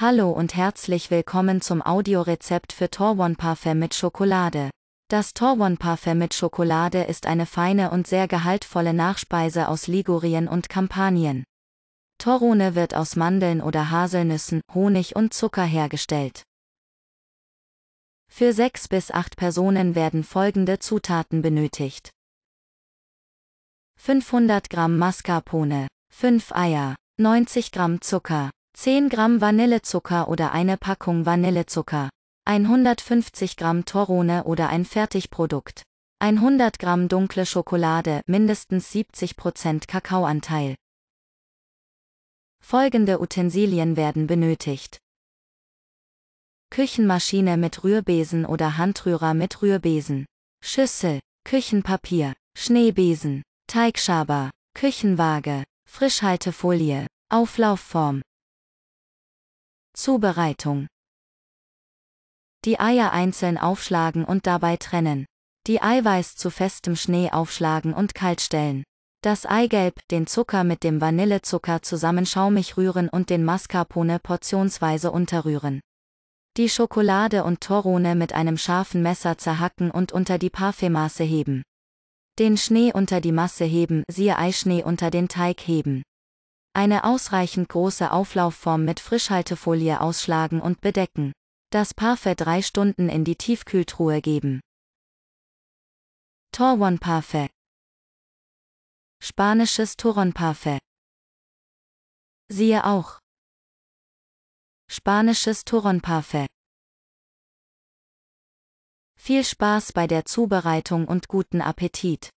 Hallo und herzlich willkommen zum Audiorezept für Torwon Parfait mit Schokolade. Das Torwon Parfait mit Schokolade ist eine feine und sehr gehaltvolle Nachspeise aus Ligurien und Kampanien. Torone wird aus Mandeln oder Haselnüssen, Honig und Zucker hergestellt. Für 6 bis acht Personen werden folgende Zutaten benötigt. 500 Gramm Mascarpone, 5 Eier, 90 Gramm Zucker, 10 Gramm Vanillezucker oder eine Packung Vanillezucker, 150 Gramm Torone oder ein Fertigprodukt, 100 Gramm dunkle Schokolade, mindestens 70% Kakaoanteil. Folgende Utensilien werden benötigt. Küchenmaschine mit Rührbesen oder Handrührer mit Rührbesen, Schüssel, Küchenpapier, Schneebesen, Teigschaber, Küchenwaage, Frischhaltefolie, Auflaufform, Zubereitung. Die Eier einzeln aufschlagen und dabei trennen. Die Eiweiß zu festem Schnee aufschlagen und kaltstellen. Das Eigelb, den Zucker mit dem Vanillezucker zusammen schaumig rühren und den Mascarpone portionsweise unterrühren. Die Schokolade und Torone mit einem scharfen Messer zerhacken und unter die Parfemasse heben. Den Schnee unter die Masse heben, siehe Eischnee unter den Teig heben. Eine ausreichend große Auflaufform mit Frischhaltefolie ausschlagen und bedecken. Das Parfait drei Stunden in die Tiefkühltruhe geben. Torwon Parfait Spanisches Toron Parfait Siehe auch Spanisches Toron Parfait Viel Spaß bei der Zubereitung und guten Appetit!